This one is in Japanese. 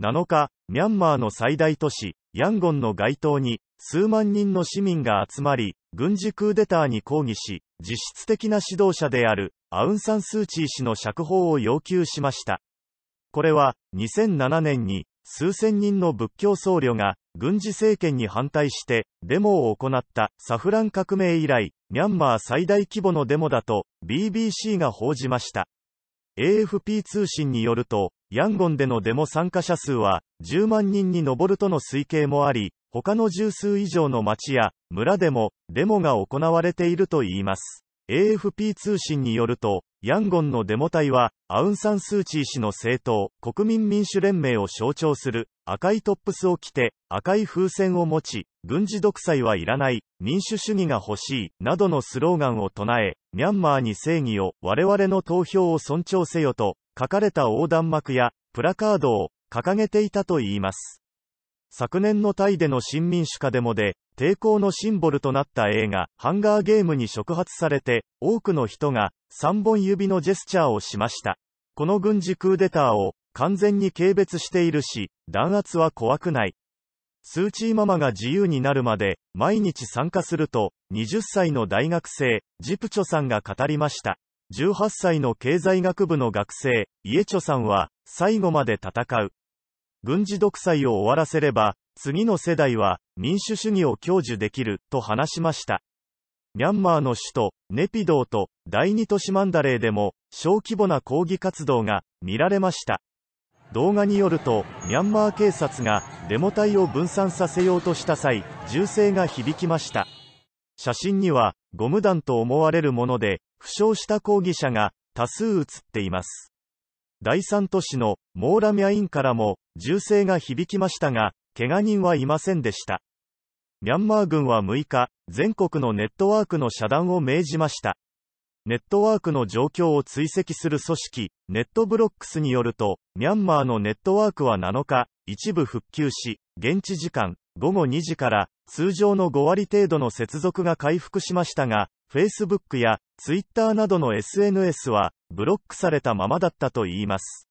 7日、ミャンマーの最大都市、ヤンゴンの街頭に、数万人の市民が集まり、軍事クーデターに抗議し、実質的な指導者である、アウン・サン・スー・チー氏の釈放を要求しました。これは、2007年に、数千人の仏教僧侶が、軍事政権に反対して、デモを行った、サフラン革命以来、ミャンマー最大規模のデモだと、BBC が報じました。AFP 通信によると、ヤンゴンでのデモ参加者数は10万人に上るとの推計もあり、他の十数以上の町や村でもデモが行われているといいます。AFP 通信によると、ヤンゴンのデモ隊は、アウンサンスーチー氏の政党、国民民主連盟を象徴する、赤いトップスを着て、赤い風船を持ち、軍事独裁はいらない、民主主義が欲しい、などのスローガンを唱え、ミャンマーに正義を、我々の投票を尊重せよと、書かれた横断幕やプラカードを掲げていたといいます。昨年のタイでの新民主化デモで、抵抗のシンボルとなった映画、ハンガーゲームに触発されて、多くの人が、3本指のジェスチャーをしました。この軍事クーデターを、完全に軽蔑しているし、弾圧は怖くない。スーチーママが自由になるまで、毎日参加すると、20歳の大学生、ジプチョさんが語りました。18歳の経済学部の学生、イエチョさんは、最後まで戦う。軍事独裁を終わらせれば、次の世代は民主主義を享受できる、と話しました。ミャンマーの首都、ネピドーと第二都市マンダレーでも、小規模な抗議活動が見られました。動画によると、ミャンマー警察がデモ隊を分散させようとした際、銃声が響きました。写真には、ゴム弾と思われるもので、負傷した抗議者が多数映っています。第3都市のモーラミャインからも銃声が響きましたが、怪我人はいませんでした。ミャンマー軍は6日、全国のネットワークの遮断を命じました。ネットワークの状況を追跡する組織、ネットブロックスによると、ミャンマーのネットワークは7日、一部復旧し、現地時間、午後2時から、通常の5割程度の接続が回復しましたが、Facebook や Twitter などの SNS はブロックされたままだったといいます。